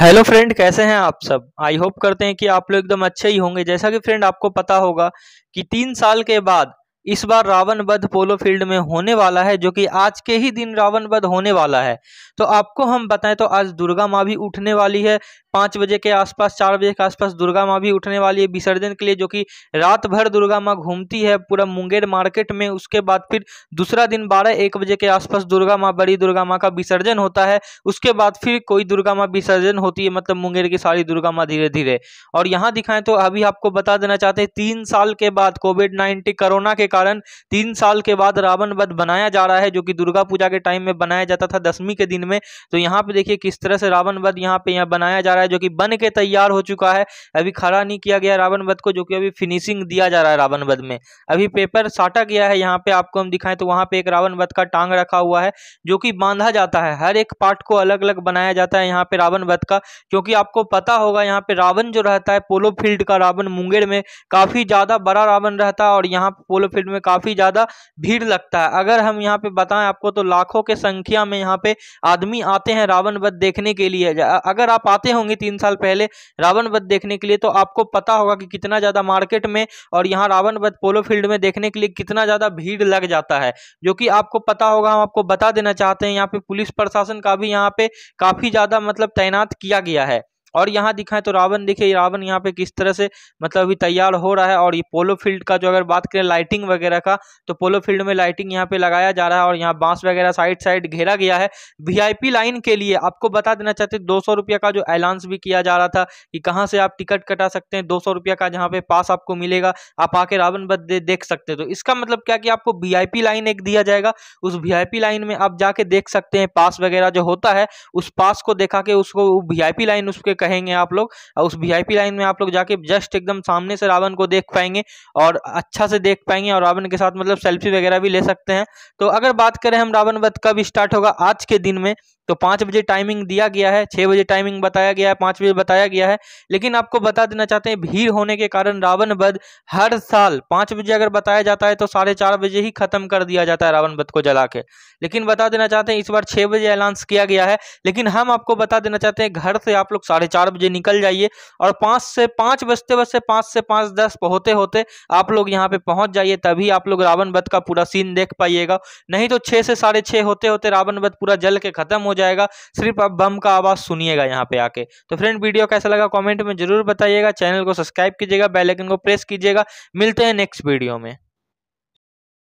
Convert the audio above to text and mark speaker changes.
Speaker 1: hello friend कैसे हैं आप सब आई होप करते हैं कि आप लोग एकदम अच्छे ही होंगे जैसा कि फ्रेंड आपको पता होगा कि तीन साल के बाद इस बार रावण वध पोलो फील्ड में होने वाला है जो कि आज के ही दिन रावण वध होने वाला है तो आपको हम बताएं तो आज दुर्गा माँ भी उठने वाली है पाँच बजे के आसपास चार बजे के आसपास दुर्गा माँ भी उठने वाली है विसर्जन के लिए जो कि रात भर दुर्गा माँ घूमती है पूरा मुंगेर मार्केट में उसके बाद फिर दूसरा दिन बारह एक बजे के आसपास दुर्गा माँ बड़ी दुर्गा माँ का विसर्जन होता है उसके बाद फिर कोई दुर्गा माँ विसर्जन होती है मतलब मुंगेर की सारी दुर्गा माँ धीरे धीरे और यहाँ दिखाएं तो अभी आपको बता देना चाहते हैं तीन साल के बाद कोविड नाइन्टीन कोरोना के कारण तीन साल के बाद रावण वध बनाया जा रहा है जो कि दुर्गा पूजा के टाइम में बनाया जाता था दसवीं के दिन में तो यहाँ पे देखिए किस तरह से रावण वध यहाँ पे यहाँ बनाया जा रहा है जो कि बन के तैयार हो चुका है अभी खड़ा नहीं किया गया रावण वध को जो कि अभी फिनिशिंग दिया जा रहा है रावण वध में अभी पेपर साटा गया है यहाँ पे आपको हम दिखाएं तो वहाँ पे एक रावण वध का टांग रखा हुआ है जो कि बांधा जाता है हर एक पार्ट को अलग अलग बनाया जाता है यहाँ पे रावण वध का क्योंकि आपको पता होगा यहाँ पे रावण जो रहता है पोलो फील्ड का रावण मुंगेर में काफी ज्यादा बड़ा रावण रहता है और यहाँ पोलो फील्ड में काफ़ी ज़्यादा भीड़ लगता है अगर हम यहाँ पे बताएं आपको तो लाखों के संख्या में यहाँ पे आदमी आते हैं रावण वध देखने के लिए अगर आप आते होंगे तीन साल पहले रावण वध देखने के लिए तो आपको पता होगा कि कितना ज़्यादा मार्केट में और यहाँ रावण वध पोलो फील्ड में देखने के लिए कितना ज़्यादा भीड़ लग जाता है जो कि आपको पता होगा हम आपको बता देना चाहते हैं यहाँ पे पुलिस प्रशासन का भी यहाँ पे काफ़ी ज़्यादा मतलब तैनात किया गया है और यहाँ दिखाएं तो रावण देखिए रावण यहाँ पे किस तरह से मतलब अभी तैयार हो रहा है और ये पोलो फील्ड का जो अगर बात करें लाइटिंग वगैरह का तो पोलो फील्ड में लाइटिंग यहाँ पे लगाया जा रहा है और यहाँ बांस वगैरह साइड साइड घेरा गया है वीआईपी लाइन के लिए आपको बता देना चाहते हैं दो रुपया का जो अलाउंस भी किया जा रहा था कि कहाँ से आप टिकट कटा सकते हैं दो रुपया का जहाँ पे पास आपको मिलेगा आप आके रावण बद देख सकते हैं तो इसका मतलब क्या कि आपको वी लाइन एक दिया जाएगा उस वी लाइन में आप जाके देख सकते हैं पास वगैरह जो होता है उस पास को देखा के उसको वी लाइन उसके कहेंगे आप लोग उस वी लाइन में आप लोग जाके जस्ट एकदम सामने से रावण को देख पाएंगे और अच्छा से देख पाएंगे और रावण के साथ मतलब सेल्फी वगैरह भी ले सकते हैं तो अगर बात करें हम रावण वध कब स्टार्ट होगा आज के दिन में तो पाँच बजे टाइमिंग दिया गया है छः बजे टाइमिंग बताया गया है पाँच बजे बताया गया है लेकिन आपको बता देना चाहते हैं भीड़ होने के कारण रावण वध हर साल पाँच बजे अगर बताया जाता है तो साढ़े चार बजे ही खत्म कर दिया जाता है रावण वध को जला के लेकिन बता देना चाहते हैं इस बार छः बजे अनाउंस किया गया है लेकिन हम आपको बता देना चाहते हैं घर से आप लोग साढ़े चार बजे निकल जाइए और पाँच से पाँच बजते बजते पाँच से पाँच दस होते होते आप लोग यहाँ पे पहुँच जाइए तभी आप लोग रावण वध का पूरा सीन देख पाइएगा नहीं तो छः से साढ़े होते होते रावण वध पूरा जल के खत्म हो जाएगा सिर्फ अब बम का आवाज़ सुनिएगा यहाँ पे आके तो फ्रेंड वीडियो कैसा लगा कॉमेंट में जरूर बताइएगा चैनल को सब्सक्राइब कीजिएगा आइकन को प्रेस कीजिएगा मिलते हैं नेक्स्ट वीडियो में